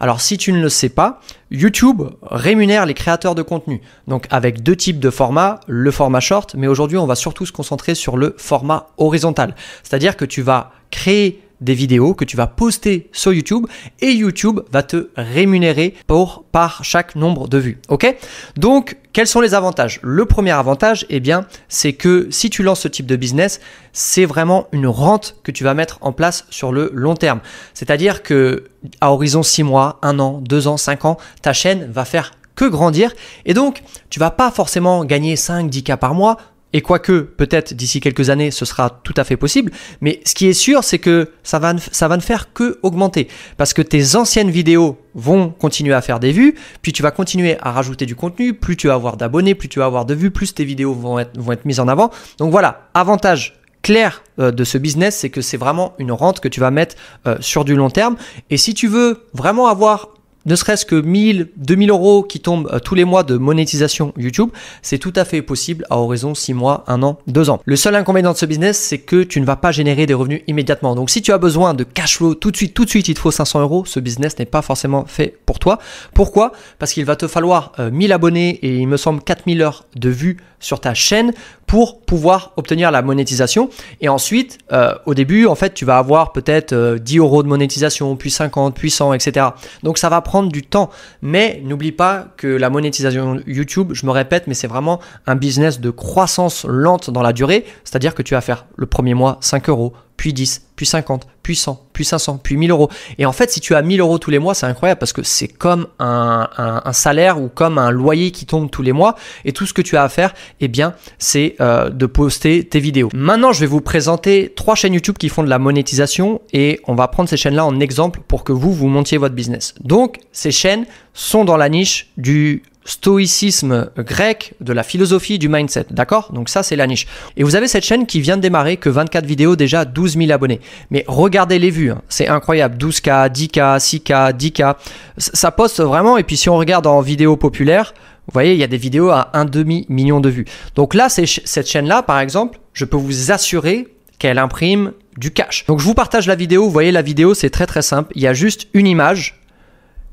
Alors si tu ne le sais pas, YouTube rémunère les créateurs de contenu. Donc avec deux types de formats, le format short, mais aujourd'hui on va surtout se concentrer sur le format horizontal. C'est-à-dire que tu vas créer des vidéos que tu vas poster sur YouTube et YouTube va te rémunérer pour, par chaque nombre de vues. Ok Donc, quels sont les avantages Le premier avantage, eh bien, c'est que si tu lances ce type de business, c'est vraiment une rente que tu vas mettre en place sur le long terme. C'est-à-dire que à horizon 6 mois, 1 an, 2 ans, 5 ans, ta chaîne va faire que grandir et donc tu vas pas forcément gagner 5 10 k par mois et quoique, peut-être d'ici quelques années, ce sera tout à fait possible, mais ce qui est sûr, c'est que ça va, ne, ça va ne faire que augmenter. Parce que tes anciennes vidéos vont continuer à faire des vues, puis tu vas continuer à rajouter du contenu, plus tu vas avoir d'abonnés, plus tu vas avoir de vues, plus tes vidéos vont être, vont être mises en avant. Donc voilà, avantage clair euh, de ce business, c'est que c'est vraiment une rente que tu vas mettre euh, sur du long terme. Et si tu veux vraiment avoir ne serait-ce que 1000, 2000 euros qui tombent euh, tous les mois de monétisation YouTube, c'est tout à fait possible à horizon 6 mois, 1 an, 2 ans. Le seul inconvénient de ce business, c'est que tu ne vas pas générer des revenus immédiatement. Donc si tu as besoin de cash flow tout de suite, tout de suite, il te faut 500 euros, ce business n'est pas forcément fait pour toi. Pourquoi Parce qu'il va te falloir 1000 euh, abonnés et il me semble 4000 heures de vues sur ta chaîne pour pouvoir obtenir la monétisation. Et ensuite, euh, au début, en fait, tu vas avoir peut-être 10 euh, euros de monétisation, puis 50, puis 100, etc. Donc ça va prendre du temps. Mais n'oublie pas que la monétisation YouTube, je me répète, mais c'est vraiment un business de croissance lente dans la durée. C'est-à-dire que tu vas faire le premier mois 5 euros, puis 10, puis 50, puis 100, puis 500, puis 1000 euros. Et en fait, si tu as 1000 euros tous les mois, c'est incroyable parce que c'est comme un, salaire ou comme un loyer qui tombe tous les mois. Et tout ce que tu as à faire, eh bien, c'est euh, de poster tes vidéos. Maintenant, je vais vous présenter trois chaînes YouTube qui font de la monétisation et on va prendre ces chaînes-là en exemple pour que vous, vous montiez votre business. Donc, ces chaînes sont dans la niche du stoïcisme grec, de la philosophie, du mindset, d'accord Donc ça, c'est la niche. Et vous avez cette chaîne qui vient de démarrer, que 24 vidéos, déjà 12 000 abonnés. Mais regardez les vues, hein. c'est incroyable, 12K, 10K, 6K, 10K, ça poste vraiment, et puis si on regarde en vidéo populaire, vous voyez, il y a des vidéos à un demi million de vues. Donc là, cette chaîne-là, par exemple, je peux vous assurer qu'elle imprime du cash. Donc je vous partage la vidéo, vous voyez la vidéo, c'est très très simple, il y a juste une image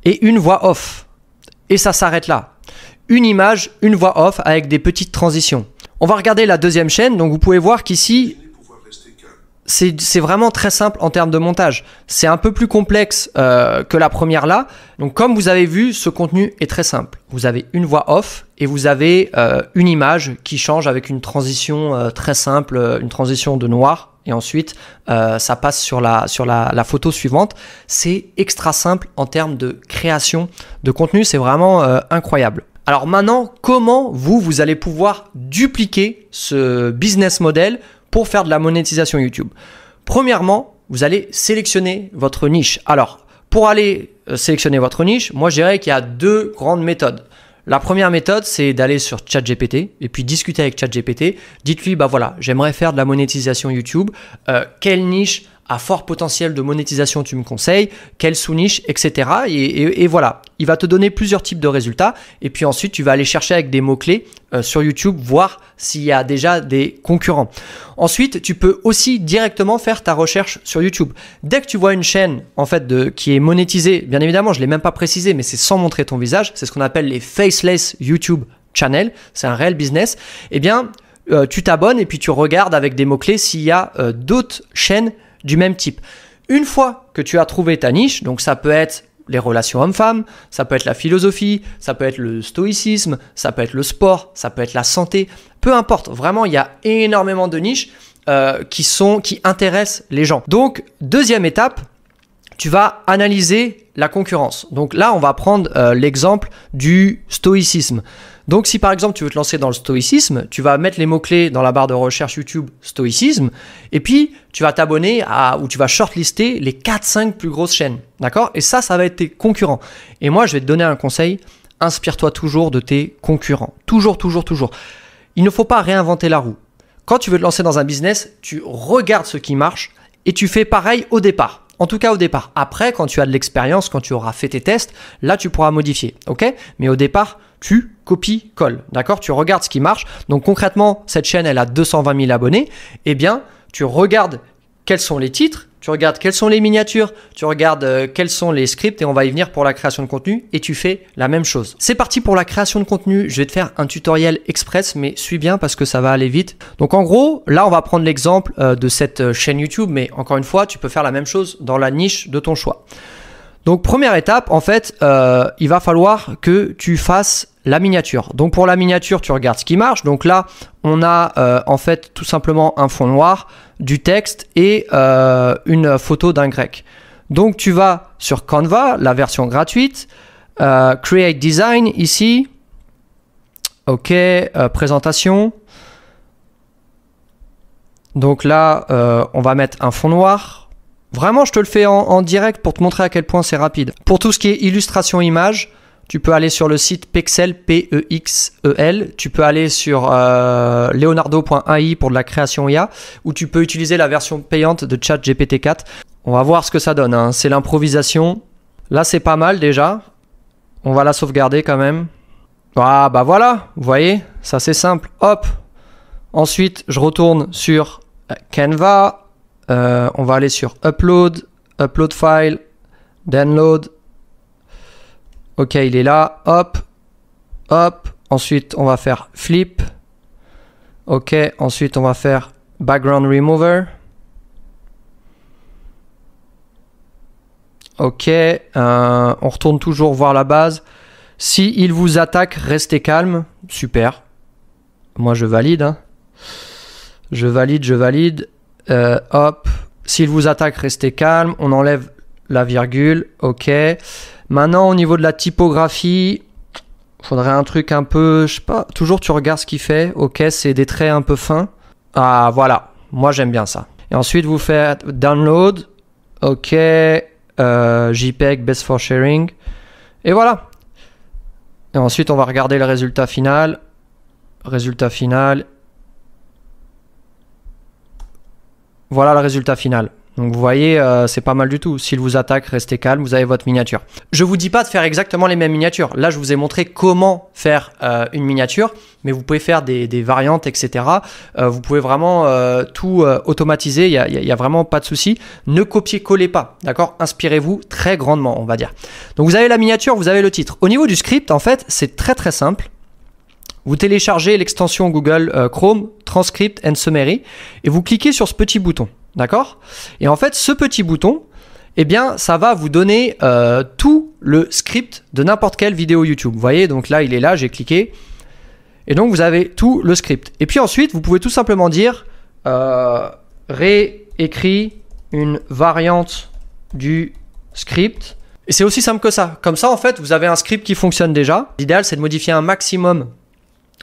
et une voix off. Et ça s'arrête là une image, une voix off avec des petites transitions. On va regarder la deuxième chaîne, donc vous pouvez voir qu'ici, c'est vraiment très simple en termes de montage. C'est un peu plus complexe euh, que la première là. Donc comme vous avez vu, ce contenu est très simple. Vous avez une voix off et vous avez euh, une image qui change avec une transition euh, très simple, une transition de noir. Et ensuite, ça passe sur la, sur la photo suivante. C'est extra simple en termes de création de contenu. C'est vraiment incroyable. Alors maintenant, comment vous, vous allez pouvoir dupliquer ce business model pour faire de la monétisation YouTube Premièrement, vous allez sélectionner votre niche. Alors, pour aller euh, sélectionner votre niche, moi je dirais qu'il y a deux grandes méthodes. La première méthode, c'est d'aller sur ChatGPT et puis discuter avec ChatGPT. Dites-lui, bah voilà, j'aimerais faire de la monétisation YouTube. Euh, quelle niche à fort potentiel de monétisation tu me conseilles, quelle sous-niche, etc. Et, voilà, il va te donner plusieurs types de résultats. Et puis ensuite, tu vas aller chercher avec des mots-clés euh, sur YouTube, voir s'il y a déjà des concurrents. Ensuite, tu peux aussi directement faire ta recherche sur YouTube. Dès que tu vois une chaîne en fait de, qui est monétisée, bien évidemment, je ne l'ai même pas précisé, mais c'est sans montrer ton visage, c'est ce qu'on appelle les faceless YouTube channel, c'est un réel business, et eh bien, euh, tu t'abonnes et puis tu regardes avec des mots-clés s'il y a euh, d'autres chaînes du même type. Une fois que tu as trouvé ta niche, donc ça peut être les relations hommes-femmes, ça peut être la philosophie, ça peut être le stoïcisme, ça peut être le sport, ça peut être la santé, peu importe, vraiment il y a énormément de niches euh, qui, sont, qui intéressent les gens. Donc deuxième étape, tu vas analyser la concurrence. Donc là on va prendre euh, l'exemple du stoïcisme. Donc si par exemple tu veux te lancer dans le stoïcisme, tu vas mettre les mots-clés dans la barre de recherche YouTube stoïcisme, et puis tu vas t'abonner à, ou tu vas shortlister les 4-5 plus grosses chaînes. D'accord Et ça, ça va être tes concurrents. Et moi, je vais te donner un conseil, inspire-toi toujours de tes concurrents. Toujours, toujours, toujours. Il ne faut pas réinventer la roue. Quand tu veux te lancer dans un business, tu regardes ce qui marche et tu fais pareil au départ. En tout cas au départ. Après, quand tu as de l'expérience, quand tu auras fait tes tests, là tu pourras modifier. Ok Mais au départ, tu copies, colles, d'accord Tu regardes ce qui marche. Donc concrètement, cette chaîne, elle a 220 000 abonnés. Eh bien, tu regardes quels sont les titres, tu regardes quelles sont les miniatures, tu regardes euh, quels sont les scripts et on va y venir pour la création de contenu et tu fais la même chose. C'est parti pour la création de contenu, je vais te faire un tutoriel express mais suis bien parce que ça va aller vite. Donc en gros, là on va prendre l'exemple euh, de cette euh, chaîne YouTube mais encore une fois, tu peux faire la même chose dans la niche de ton choix. Donc première étape, en fait, euh, il va falloir que tu fasses la miniature. Donc pour la miniature, tu regardes ce qui marche. Donc là, on a euh, en fait tout simplement un fond noir, du texte et euh, une photo d'un grec. Donc tu vas sur Canva, la version gratuite, Create Design ici. Ok, présentation. Donc là, on va mettre un fond noir. Vraiment, je te le fais en, direct pour te montrer à quel point c'est rapide. Pour tout ce qui est illustration image, tu peux aller sur le site Pexel, P-E-X-E-L. Tu peux aller sur euh, leonardo.ai pour de la création IA, ou tu peux utiliser la version payante de ChatGPT 4. On va voir ce que ça donne. Hein. C'est l'improvisation. Là, c'est pas mal déjà. On va la sauvegarder quand même. Ah bah voilà, vous voyez, ça c'est simple. Hop. Ensuite, je retourne sur Canva. Euh, on va aller sur Upload, Upload File, Download. Ok, il est là. Hop, hop. Ensuite, on va faire Flip. Ok, ensuite, on va faire Background Remover. Ok, euh, on retourne toujours voir la base. Si il vous attaque, restez calme. Super. Moi, je valide. Hein. Je valide, je valide. Euh, hop, s'il vous attaque, restez calme. On enlève la virgule, ok. Maintenant, au niveau de la typographie, faudrait un truc un peu, je sais pas, toujours tu regardes ce qu'il fait, ok, c'est des traits un peu fins. Ah, voilà, moi j'aime bien ça. Et ensuite, vous faites download, ok, euh, JPEG, best for sharing, et voilà. Et ensuite, on va regarder le résultat final. Résultat final, Voilà le résultat final. Donc vous voyez, euh, c'est pas mal du tout. S'il vous attaque, restez calme, vous avez votre miniature. Je vous dis pas de faire exactement les mêmes miniatures. Là, je vous ai montré comment faire euh, une miniature, mais vous pouvez faire des, variantes, etc. Euh, vous pouvez vraiment tout automatiser, il n'y a, a, vraiment pas de souci. Ne copiez-collez pas, d'accord Inspirez-vous très grandement, on va dire. Donc vous avez la miniature, vous avez le titre. Au niveau du script, en fait, c'est très très simple. Vous téléchargez l'extension Google euh, Chrome, Transcript and Summary, et vous cliquez sur ce petit bouton. D'accord Et en fait, ce petit bouton, eh bien, ça va vous donner euh, tout le script de n'importe quelle vidéo YouTube. Vous voyez, donc là, il est là, j'ai cliqué. Et donc, vous avez tout le script. Et puis ensuite, vous pouvez tout simplement dire euh, réécrit une variante du script. Et c'est aussi simple que ça. Comme ça, en fait, vous avez un script qui fonctionne déjà. L'idéal, c'est de modifier un maximum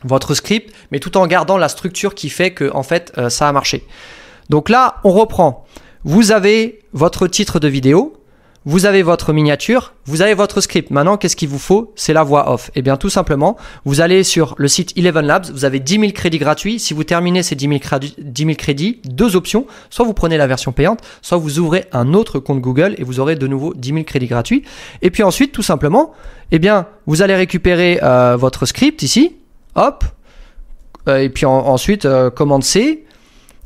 votre script, mais tout en gardant la structure qui fait que en fait euh, ça a marché. Donc là, on reprend. Vous avez votre titre de vidéo, vous avez votre miniature, vous avez votre script. Maintenant, qu'est-ce qu'il vous faut C'est la voix off. Eh bien, tout simplement, vous allez sur le site Eleven Labs, vous avez 10 000 crédits gratuits. Si vous terminez ces 10 000, crédits, crédits, deux options. Soit vous prenez la version payante, soit vous ouvrez un autre compte Google et vous aurez de nouveau 10 000 crédits gratuits. Et puis ensuite, tout simplement, eh bien, vous allez récupérer euh, votre script ici, hop, euh, et puis en, ensuite euh, commande C,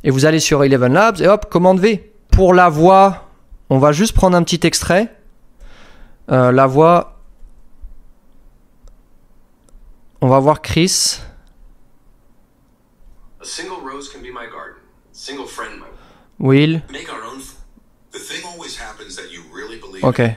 et vous allez sur Eleven Labs, et hop, commande V. Pour la voix, on va juste prendre un petit extrait. Euh, la voix, on va voir Chris. A single rose can be my garden. Single friend my Will. Make our own. The thing always happens that you really believe. Okay. In.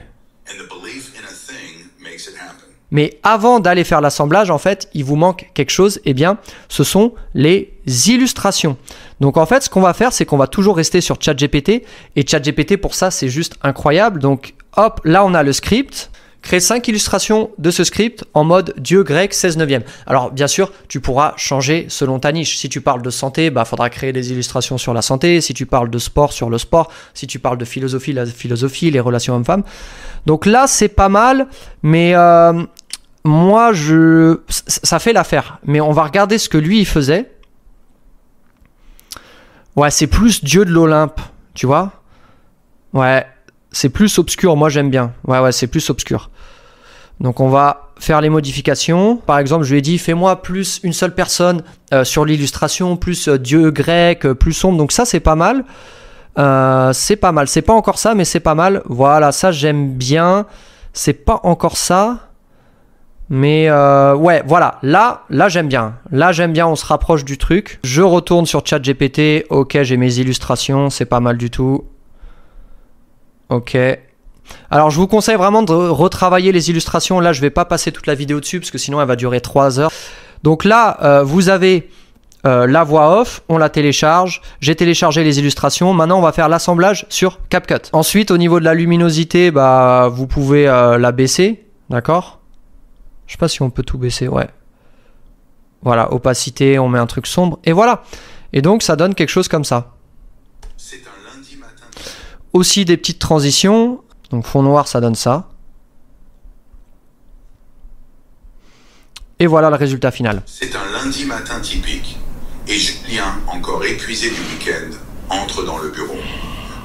And the belief in a thing makes it happen. Mais avant d'aller faire l'assemblage, en fait, il vous manque quelque chose, eh bien, ce sont les illustrations. Donc en fait, ce qu'on va faire, c'est qu'on va toujours rester sur ChatGPT. Et ChatGPT, pour ça, c'est juste incroyable. Donc hop, là, on a le script. Crée 5 illustrations de ce script en mode Dieu grec 16 neuvième. Alors bien sûr, tu pourras changer selon ta niche. Si tu parles de santé, il bah, faudra créer des illustrations sur la santé. Si tu parles de sport, sur le sport. Si tu parles de philosophie, la philosophie, les relations hommes-femmes. Donc là, c'est pas mal, mais euh, moi, je, ça fait l'affaire. Mais on va regarder ce que lui, il faisait. Ouais, c'est plus dieu de l'Olympe, tu vois Ouais, c'est plus obscur, moi j'aime bien. Ouais, ouais, c'est plus obscur. Donc on va faire les modifications. Par exemple, je lui ai dit, fais-moi plus une seule personne euh, sur l'illustration, plus euh, dieu grec, euh, plus sombre. Donc ça, c'est pas mal. c'est pas mal. C'est pas encore ça, mais c'est pas mal. Voilà, ça j'aime bien. C'est pas encore ça. Mais euh, ouais, voilà, là, là j'aime bien. Là j'aime bien, on se rapproche du truc. Je retourne sur ChatGPT. Ok, j'ai mes illustrations, c'est pas mal du tout. Ok. Alors je vous conseille vraiment de retravailler les illustrations. Là je vais pas passer toute la vidéo dessus parce que sinon elle va durer 3 heures. Donc là, euh, vous avez euh, la voix off, on la télécharge, j'ai téléchargé les illustrations, maintenant on va faire l'assemblage sur CapCut. Ensuite au niveau de la luminosité, bah, vous pouvez la baisser, d'accord je sais pas si on peut tout baisser, ouais. Voilà, opacité, on met un truc sombre, et voilà. Et donc ça donne quelque chose comme ça. Aussi des petites transitions. Donc fond noir, ça donne ça. Et voilà le résultat final. C'est un lundi matin typique, et Julien, encore épuisé du week-end, entre dans le bureau.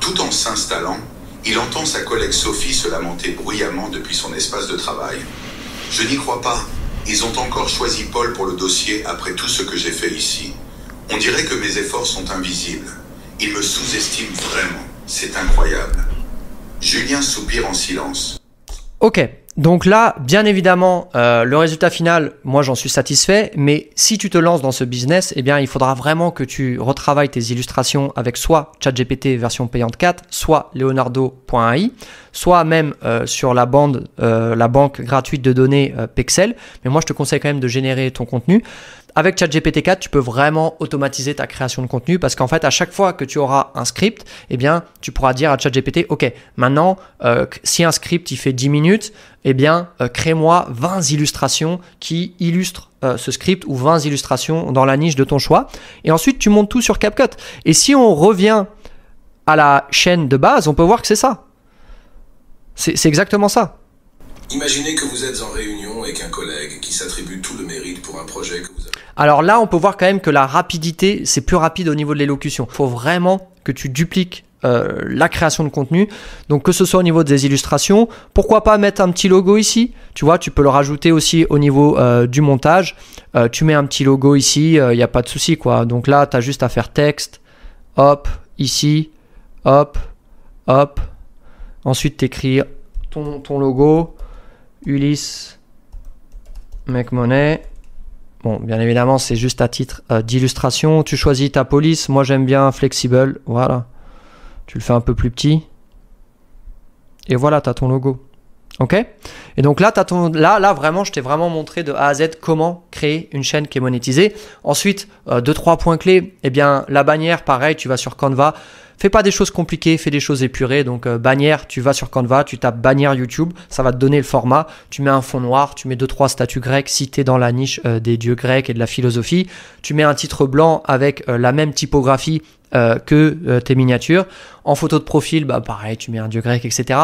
Tout en s'installant, il entend sa collègue Sophie se lamenter bruyamment depuis son espace de travail. Je n'y crois pas. Ils ont encore choisi Paul pour le dossier après tout ce que j'ai fait ici. On dirait que mes efforts sont invisibles. Ils me sous-estiment vraiment. C'est incroyable. Julien soupire en silence. Ok, donc là, bien évidemment, euh, le résultat final, moi j'en suis satisfait, mais si tu te lances dans ce business, eh bien il faudra vraiment que tu retravailles tes illustrations avec soit ChatGPT version payante 4, soit Leonardo.ai, soit même euh, sur la bande, euh, la banque gratuite de données Pexel. Mais moi je te conseille quand même de générer ton contenu. Avec ChatGPT 4, tu peux vraiment automatiser ta création de contenu parce qu'en fait, à chaque fois que tu auras un script, eh bien, tu pourras dire à ChatGPT, OK, maintenant, euh, si un script il fait 10 minutes, eh bien, euh, crée-moi 20 illustrations qui illustrent euh, ce script ou 20 illustrations dans la niche de ton choix. Et ensuite, tu montes tout sur CapCut. Et si on revient à la chaîne de base, on peut voir que c'est ça. C'est exactement ça. Imaginez que vous êtes en réunion et qu'un collègue qui s'attribue tout le mérite pour un projet que vous alors là, on peut voir quand même que la rapidité, c'est plus rapide au niveau de l'élocution. Il faut vraiment que tu dupliques euh, la création de contenu. Donc que ce soit au niveau des illustrations, pourquoi pas mettre un petit logo ici Tu vois, tu peux le rajouter aussi au niveau euh, du montage. Euh, tu mets un petit logo ici, il n'y a pas de souci quoi. Donc là, tu as juste à faire texte, hop, ici, hop, hop. Ensuite, tu ton, logo, Ulysse, make Bon, bien évidemment, c'est juste à titre euh, d'illustration. Tu choisis ta police. Moi, j'aime bien flexible. Voilà. Tu le fais un peu plus petit. Et voilà, tu as ton logo. OK Et donc là, as ton... là, là, vraiment, je t'ai vraiment montré de A à Z comment créer une chaîne qui est monétisée. Ensuite, euh, deux, trois points clés. Eh bien, la bannière, pareil, tu vas sur Canva. Fais pas des choses compliquées, fais des choses épurées. Donc euh, bannière, tu vas sur Canva, tu tapes bannière YouTube, ça va te donner le format. Tu mets un fond noir, tu mets deux trois statues grecques si es dans la niche euh, des dieux grecs et de la philosophie. Tu mets un titre blanc avec euh, la même typographie que tes miniatures. En photo de profil, bah pareil, tu mets un dieu grec, etc.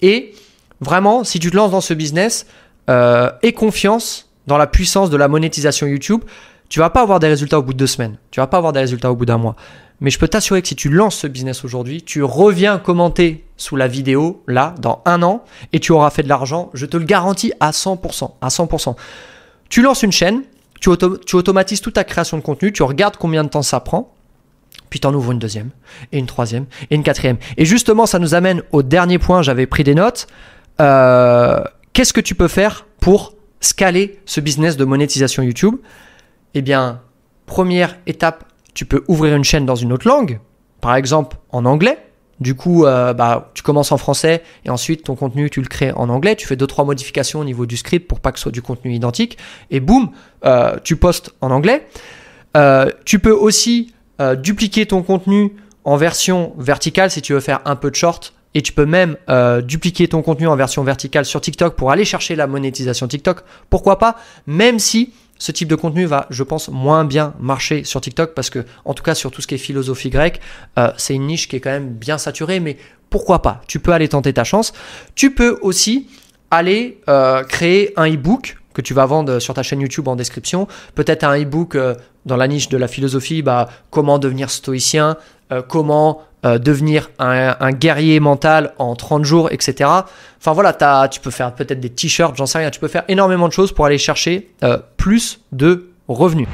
Et vraiment, si tu te lances dans ce business, aie confiance dans la puissance de la monétisation YouTube. Tu vas pas avoir des résultats au bout de deux semaines. Tu vas pas avoir des résultats au bout d'un mois. Mais je peux t'assurer que si tu lances ce business aujourd'hui, tu reviens commenter sous la vidéo, là, dans un an, et tu auras fait de l'argent, je te le garantis à 100%. À 100%. Tu lances une chaîne, tu, automatises toute ta création de contenu, tu regardes combien de temps ça prend, puis en ouvres une deuxième, et une troisième, et une quatrième. Et justement, ça nous amène au dernier point, j'avais pris des notes. Euh, qu'est-ce que tu peux faire pour scaler ce business de monétisation YouTube Eh bien, première étape tu peux ouvrir une chaîne dans une autre langue, par exemple en anglais. Du coup, euh, bah, tu commences en français et ensuite ton contenu, tu le crées en anglais. Tu fais deux trois modifications au niveau du script pour pas que ce soit du contenu identique. Et boum, euh, tu postes en anglais. Euh, tu peux aussi dupliquer ton contenu en version verticale si tu veux faire un peu de short. Et tu peux même dupliquer ton contenu en version verticale sur TikTok pour aller chercher la monétisation TikTok. Pourquoi pas Même si ce type de contenu va, je pense, moins bien marcher sur TikTok parce que, en tout cas, sur tout ce qui est philosophie grecque, euh, c'est une niche qui est quand même bien saturée, mais pourquoi pas Tu peux aller tenter ta chance. Tu peux aussi aller euh, créer un e-book que tu vas vendre sur ta chaîne YouTube en description. Peut-être un e-book euh, dans la niche de la philosophie, bah, comment devenir stoïcien, euh, comment euh, devenir un, guerrier mental en 30 jours, etc. Enfin voilà, tu peux faire peut-être des t-shirts, j'en sais rien, tu peux faire énormément de choses pour aller chercher euh, plus de revenus.